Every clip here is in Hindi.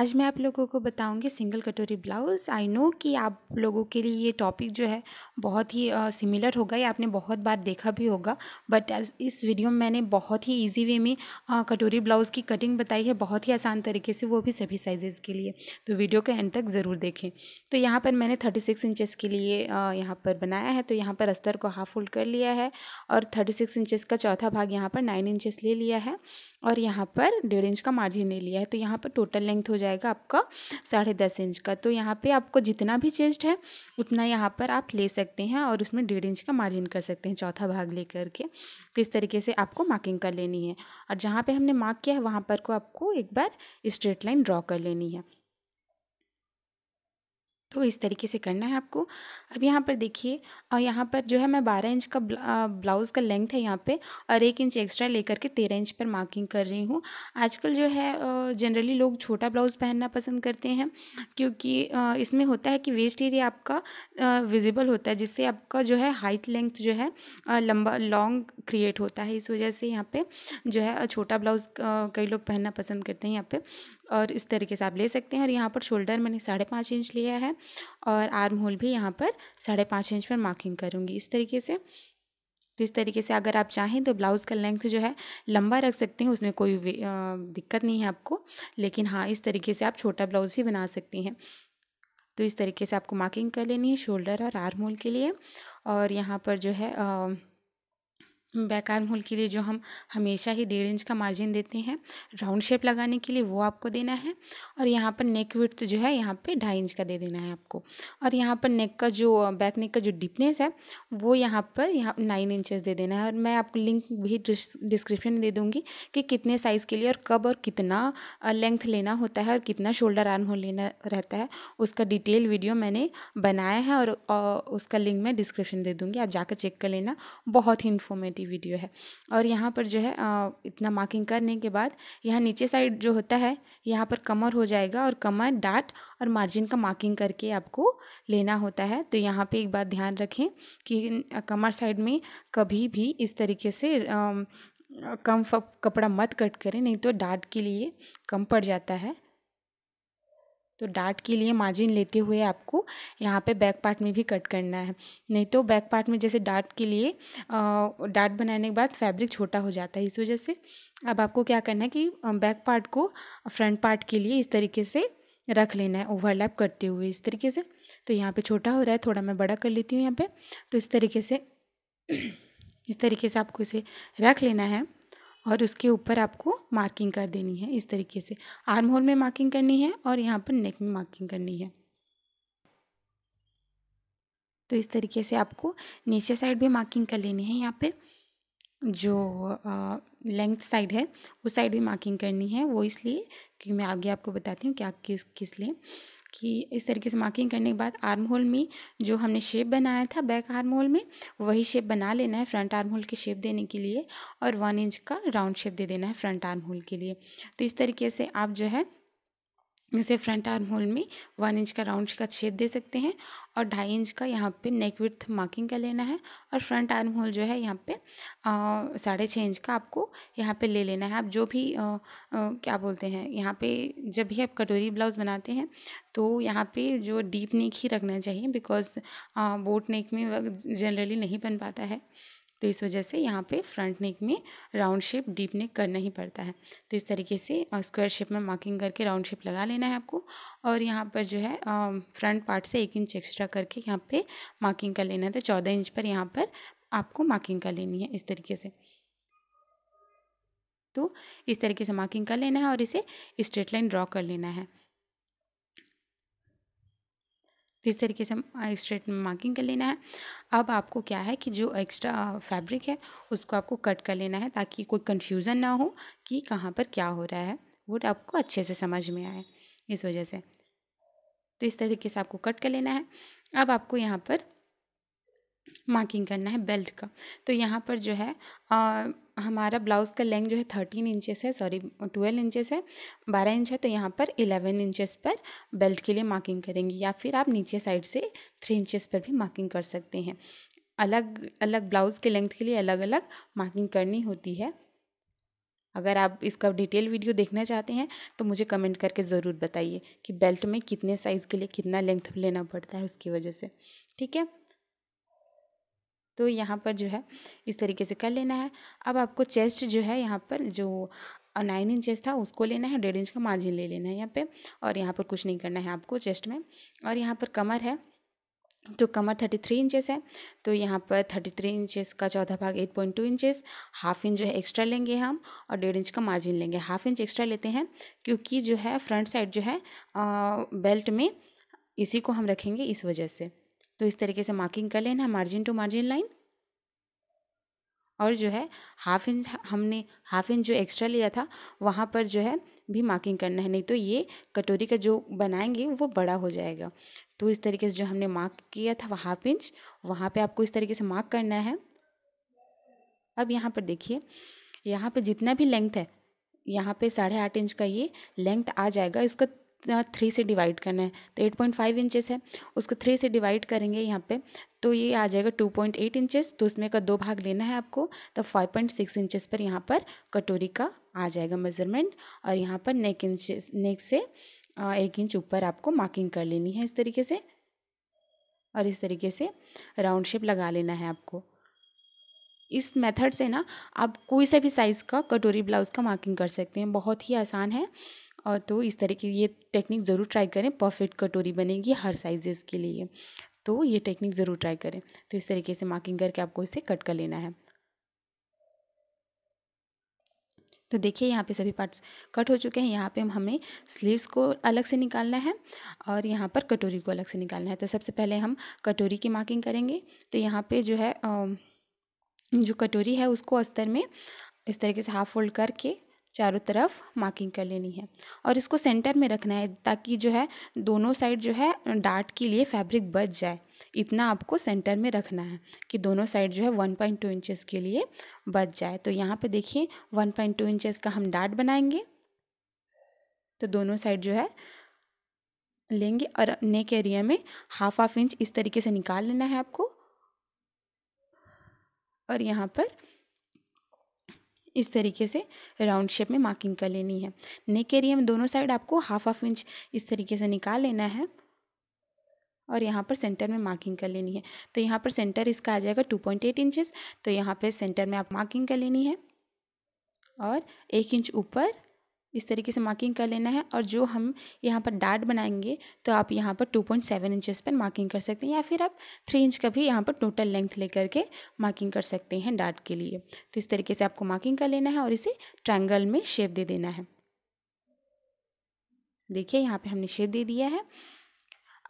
आज मैं आप लोगों को बताऊंगी सिंगल कटोरी ब्लाउज़ आई नो कि आप लोगों के लिए ये टॉपिक जो है बहुत ही सिमिलर होगा या आपने बहुत बार देखा भी होगा बट इस वीडियो में मैंने बहुत ही इजी वे में आ, कटोरी ब्लाउज़ की कटिंग बताई है बहुत ही आसान तरीके से वो भी सभी साइजेस के लिए तो वीडियो के एंड तक ज़रूर देखें तो यहाँ पर मैंने थर्टी सिक्स इंचज़ के लिए यहाँ पर बनाया है तो यहाँ पर अस्तर को हाफ फोल्ड कर लिया है और थर्टी सिक्स इंचज़ का चौथा भाग यहाँ पर नाइन इंचज़ ले लिया है और यहाँ पर डेढ़ इंच का मार्जिन ले लिया है तो यहाँ पर टोटल लेंथ हो जाएगा आपका साढ़े दस इंच का तो यहाँ पे आपको जितना भी चेस्ट है उतना यहाँ पर आप ले सकते हैं और उसमें डेढ़ इंच का मार्जिन कर सकते हैं चौथा भाग ले करके तो इस तरीके से आपको मार्किंग कर लेनी है और जहाँ पर हमने मार्क किया है वहाँ पर को आपको एक बार स्ट्रेट लाइन ड्रॉ कर लेनी है तो इस तरीके से करना है आपको अब यहाँ पर देखिए और यहाँ पर जो है मैं बारह इंच का ब्लाउज़ का लेंथ है यहाँ पे और एक इंच एक्स्ट्रा लेकर के तेरह इंच पर मार्किंग कर रही हूँ आजकल जो है जनरली लोग छोटा ब्लाउज़ पहनना पसंद करते हैं क्योंकि इसमें होता है कि वेस्ट एरिया आपका विजिबल होता है जिससे आपका जो है हाइट लेंथ जो है लंबा लॉन्ग क्रिएट होता है इस वजह से यहाँ पर जो है छोटा ब्लाउज़ कई लोग पहनना पसंद करते हैं यहाँ पर और इस तरीके से आप ले सकते हैं और यहाँ पर शोल्डर मैंने साढ़े पाँच इंच लिया है और आर्म होल भी यहाँ पर साढ़े पाँच इंच पर मार्किंग करूँगी इस तरीके से तो इस तरीके से अगर आप चाहें तो ब्लाउज़ का लेंथ जो है लंबा रख सकते हैं उसमें कोई दिक्कत नहीं है आपको लेकिन हाँ इस तरीके से आप छोटा ब्लाउज़ ही बना सकती हैं तो इस तरीके से आपको मार्किंग कर लेनी है शोल्डर और आर्म होल के लिए और यहाँ पर जो है आ, बेकार होल के लिए जो हम हमेशा ही डेढ़ इंच का मार्जिन देते हैं राउंड शेप लगाने के लिए वो आपको देना है और यहाँ पर नेक विथ जो है यहाँ पे ढाई इंच का दे देना है आपको और यहाँ पर नेक का जो बैक नेक का जो डिपनेस है वो यहाँ पर यहाँ नाइन इंचेस दे देना है और मैं आपको लिंक भी डिस्क्रिप्शन में दे दूँगी कि कितने साइज़ के लिए और कब और कितना लेंथ लेना होता है और कितना शोल्डर आर्म होल लेना रहता है उसका डिटेल वीडियो मैंने बनाया है और उसका लिंक मैं डिस्क्रिप्शन दे दूँगी आप जाकर चेक कर लेना बहुत ही इन्फॉर्मेटिव की वीडियो है और यहाँ पर जो है इतना मार्किंग करने के बाद यहाँ नीचे साइड जो होता है यहाँ पर कमर हो जाएगा और कमर डाट और मार्जिन का मार्किंग करके आपको लेना होता है तो यहाँ पे एक बात ध्यान रखें कि कमर साइड में कभी भी इस तरीके से कम कपड़ा मत कट करें नहीं तो डाट के लिए कम पड़ जाता है तो डार्ट के लिए मार्जिन लेते हुए आपको यहाँ पे बैक पार्ट में भी कट करना है नहीं तो बैक पार्ट में जैसे डार्ट के लिए डार्ट बनाने के बाद फैब्रिक छोटा हो जाता है इस वजह से अब आपको क्या करना है कि बैक पार्ट को फ्रंट पार्ट के लिए इस तरीके से रख लेना है ओवरलैप करते हुए इस तरीके से तो यहाँ पर छोटा हो रहा है थोड़ा मैं बड़ा कर लेती हूँ यहाँ पर तो इस तरीके से इस तरीके से आपको इसे रख लेना है और उसके ऊपर आपको मार्किंग कर देनी है इस तरीके से आर्म होल में मार्किंग करनी है और यहाँ पर नेक में मार्किंग करनी है तो इस तरीके से आपको नीचे साइड भी मार्किंग कर लेनी है यहाँ पे जो लेंथ साइड है उस साइड भी मार्किंग करनी है वो इसलिए कि मैं आगे आपको बताती हूँ क्या किस किस लिए कि इस तरीके से मार्किंग करने के बाद आर्म होल में जो हमने शेप बनाया था बैक आर्म होल में वही शेप बना लेना है फ्रंट आर्म होल की शेप देने के लिए और वन इंच का राउंड शेप दे देना है फ्रंट आर्म होल के लिए तो इस तरीके से आप जो है इसे फ्रंट आर्म होल में वन इंच का राउंड का छेद दे सकते हैं और ढाई इंच का यहाँ पे नेक विथ मार्किंग का लेना है और फ्रंट आर्म होल जो है यहाँ पे साढ़े छः इंच का आपको यहाँ पे ले लेना है आप जो भी आ, आ, क्या बोलते हैं यहाँ पे जब भी आप कटोरी ब्लाउज़ बनाते हैं तो यहाँ पे जो डीप नेक ही रखना चाहिए बिकॉज बोट नेक में जनरली नहीं बन पाता है तो इस वजह से यहाँ पे फ्रंट नेक में राउंड शेप डीप नेक करना ही पड़ता है तो इस तरीके से स्क्वायर शेप में मार्किंग करके राउंड शेप लगा लेना है आपको और यहाँ पर जो है फ्रंट पार्ट से एक इंच एक्स्ट्रा करके यहाँ पे मार्किंग कर लेना है तो चौदह इंच पर यहाँ पर आपको मार्किंग कर लेनी है इस तरीके से तो इस तरीके से मार्किंग कर लेना है और इसे स्ट्रेट लाइन ड्रॉ कर लेना है तो इस तरीके से स्ट्रेट मार्किंग कर लेना है अब आपको क्या है कि जो एक्स्ट्रा फैब्रिक है उसको आपको कट कर लेना है ताकि कोई कन्फ्यूज़न ना हो कि कहाँ पर क्या हो रहा है वो आपको अच्छे से समझ में आए इस वजह से तो इस तरीके से आपको कट कर लेना है अब आपको यहाँ पर मार्किंग करना है बेल्ट का तो यहाँ पर जो है आ, हमारा ब्लाउज़ का लेंथ जो है थर्टीन इंचेस है सॉरी ट्वेल्व इंचेस है बारह इंच है तो यहाँ पर इलेवन इंचेस पर बेल्ट के लिए मार्किंग करेंगे या फिर आप नीचे साइड से थ्री इंचेस पर भी मार्किंग कर सकते हैं अलग अलग ब्लाउज़ के लेंथ के लिए अलग अलग मार्किंग करनी होती है अगर आप इसका डिटेल वीडियो देखना चाहते हैं तो मुझे कमेंट करके ज़रूर बताइए कि बेल्ट में कितने साइज़ के लिए कितना लेंथ लेना पड़ता है उसकी वजह से ठीक है तो यहाँ पर जो है इस तरीके से कर लेना है अब आपको चेस्ट जो है यहाँ पर जो नाइन इंच था उसको लेना है डेढ़ इंच का मार्जिन ले लेना है यहाँ पे और यहाँ पर कुछ नहीं करना है आपको चेस्ट में और यहाँ पर कमर है तो कमर थर्टी थ्री इंचेस है तो यहाँ पर थर्टी थ्री इंचेस का चौथा भाग eight point two inches half inch जो है एक्स्ट्रा लेंगे हम और डेढ़ इंच का मार्जिन लेंगे हाफ इंच एक्स्ट्रा लेते हैं क्योंकि जो है फ्रंट साइड जो है आ, बेल्ट में इसी को हम रखेंगे इस वजह से तो इस तरीके से मार्किंग कर लेना मार्जिन टू मार्जिन लाइन और जो है हाफ इंच हमने हाफ इंच जो एक्स्ट्रा लिया था वहाँ पर जो है भी मार्किंग करना है नहीं तो ये कटोरी का जो बनाएंगे वो बड़ा हो जाएगा तो इस तरीके से जो हमने मार्क किया था वह हाफ इंच वहाँ पे आपको इस तरीके से मार्क करना है अब यहाँ पर देखिए यहाँ पे जितना भी लेंथ है यहाँ पे साढ़े आठ इंच का ये लेंथ आ जाएगा इसका थ्री से डिवाइड करना है तो एट पॉइंट फाइव इंचेस है उसको थ्री से डिवाइड करेंगे यहाँ पे तो ये आ जाएगा टू पॉइंट एट इंचेस तो उसमें का दो भाग लेना है आपको तो फाइव पॉइंट सिक्स इंचेस पर यहाँ पर कटोरी का आ जाएगा मेजरमेंट और यहाँ पर नेक इंचेस नेक से एक इंच ऊपर आपको मार्किंग कर लेनी है इस तरीके से और इस तरीके से राउंड शेप लगा लेना है आपको इस मेथड से ना आप कोई सा भी साइज़ का कटोरी ब्लाउज़ का मार्किंग कर सकते हैं बहुत ही आसान है और तो इस तरह की ये टेक्निक ज़रूर ट्राई करें परफेक्ट कटोरी बनेगी हर साइजेस के लिए तो ये टेक्निक ज़रूर ट्राई करें तो इस तरीके से मार्किंग करके आपको इसे कट कर लेना है तो देखिए यहाँ पे सभी पार्ट्स कट हो चुके हैं यहाँ पे हम हमें स्लीव्स को अलग से निकालना है और यहाँ पर कटोरी को अलग से निकालना है तो सबसे पहले हम कटोरी की मार्किंग करेंगे तो यहाँ पे जो है जो कटोरी है उसको अस्तर में इस तरीके से हाफ फोल्ड करके चारों तरफ मार्किंग कर लेनी है और इसको सेंटर में रखना है ताकि जो है दोनों साइड जो है डार्ट के लिए फैब्रिक बच जाए इतना आपको सेंटर में रखना है कि दोनों साइड जो है वन पॉइंट टू इंचज़ के लिए बच जाए तो यहाँ पे देखिए वन पॉइंट टू इंचज़ का हम डार्ट बनाएंगे तो दोनों साइड जो है लेंगे और नेक एरिया में हाफ हाफ इंच इस तरीके से निकाल लेना है आपको और यहाँ पर इस तरीके से राउंड शेप में मार्किंग कर लेनी है नेक एरिया में दोनों साइड आपको हाफ हाफ इंच इस तरीके से निकाल लेना है और यहाँ पर सेंटर में मार्किंग कर लेनी है तो यहाँ पर सेंटर इसका आ जाएगा टू पॉइंट एट इंचज़ तो यहाँ पर सेंटर में आप मार्किंग कर लेनी है और एक इंच ऊपर इस तरीके से मार्किंग कर लेना है और जो हम यहाँ पर डार्ट बनाएंगे तो आप यहाँ पर टू पॉइंट सेवन इंचज़ पर मार्किंग कर सकते हैं या फिर आप थ्री इंच का भी यहाँ पर टोटल लेंथ ले करके मार्किंग कर सकते हैं डार्ट के लिए तो इस तरीके से आपको मार्किंग कर लेना है और इसे ट्रायंगल में शेप दे देना है देखिए यहाँ पर हमने शेप दे दिया है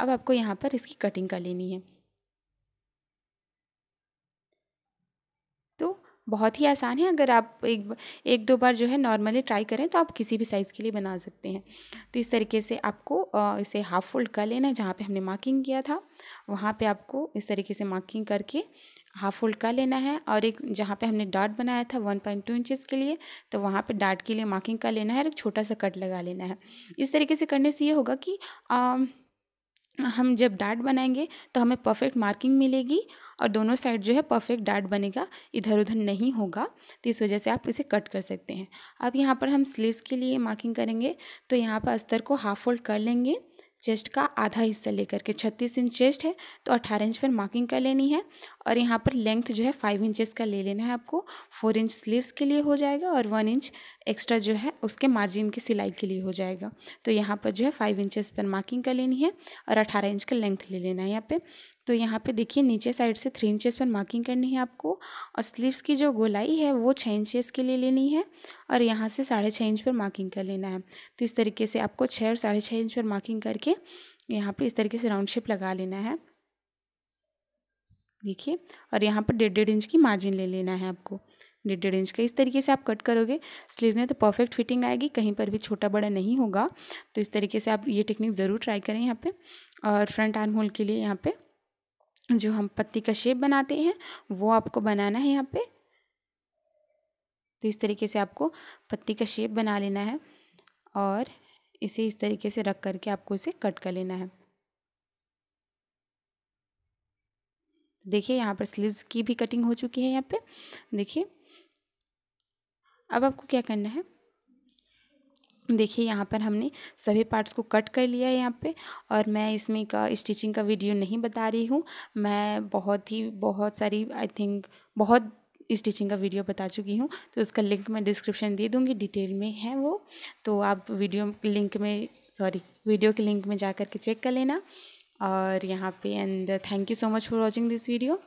अब आपको यहाँ पर इसकी कटिंग कर लेनी है बहुत ही आसान है अगर आप एक एक दो बार जो है नॉर्मली ट्राई करें तो आप किसी भी साइज़ के लिए बना सकते हैं तो इस तरीके से आपको इसे हाफ फोल्ड कर लेना है जहाँ पे हमने मार्किंग किया था वहाँ पे आपको इस तरीके से मार्किंग करके हाफ फोल्ड कर लेना है और एक जहाँ पे हमने डॉट बनाया था वन पॉइंट टू इंचज़ के लिए तो वहाँ पे डॉट के लिए मार्किंग कर लेना है और एक छोटा सा कट लगा लेना है इस तरीके से करने से ये होगा कि आ, हम जब डार्ट बनाएंगे तो हमें परफेक्ट मार्किंग मिलेगी और दोनों साइड जो है परफेक्ट डार्ट बनेगा इधर उधर नहीं होगा तो इस वजह से आप इसे कट कर सकते हैं अब यहाँ पर हम स्लीव्स के लिए मार्किंग करेंगे तो यहाँ पर अस्तर को हाफ फोल्ड कर लेंगे चेस्ट का आधा हिस्सा लेकर के छत्तीस इंच चेस्ट है तो अट्ठारह इंच पर मार्किंग कर लेनी है और यहाँ पर लेंथ जो है फाइव इंचेस का ले लेना है आपको फोर इंच स्लीव्स के लिए हो जाएगा और वन इंच एक्स्ट्रा जो है उसके मार्जिन की सिलाई के लिए हो जाएगा तो यहाँ पर जो है फाइव इंचेस पर मार्किंग कर लेनी है और अठारह इंच का लेंथ ले लेना है यहाँ पे तो यहाँ पे देखिए नीचे साइड से थ्री इंचेस पर मार्किंग करनी है आपको और स्लीव्स की जो गोलाई है वो छः इंचेस के लिए लेनी है और यहाँ से साढ़े छः इंच पर मार्किंग कर लेना है तो इस तरीके से आपको छः और साढ़े छः इंच पर मार्किंग करके यहाँ पर इस तरीके से राउंड शेप लगा लेना है देखिए और यहाँ पर डेढ़ डेढ़ इंच की मार्जिन ले लेना है आपको डेढ़ डेढ़ इंच का इस तरीके से आप कट करोगे स्लीव्स में तो परफेक्ट फिटिंग आएगी कहीं पर भी छोटा बड़ा नहीं होगा तो इस तरीके से आप ये टेक्निक ज़रूर ट्राई करें यहाँ पर और फ्रंट आर्म होल के लिए यहाँ पर जो हम पत्ती का शेप बनाते हैं वो आपको बनाना है यहाँ पर तो इस तरीके से आपको पत्ती का शेप बना लेना है और इसे इस तरीके से रख करके आपको इसे कट कर लेना है देखिए यहाँ पर स्लीव्स की भी कटिंग हो चुकी है यहाँ पे देखिए अब आपको क्या करना है देखिए यहाँ पर हमने सभी पार्ट्स को कट कर लिया है यहाँ पे और मैं इसमें का स्टिचिंग का वीडियो नहीं बता रही हूँ मैं बहुत ही बहुत सारी आई थिंक बहुत स्टिचिंग का वीडियो बता चुकी हूँ तो उसका लिंक मैं डिस्क्रिप्शन दे दूँगी डिटेल में है वो तो आप वीडियो लिंक में सॉरी वीडियो के लिंक में जा कर के चेक कर लेना और यहाँ पे and thank you so much for watching this video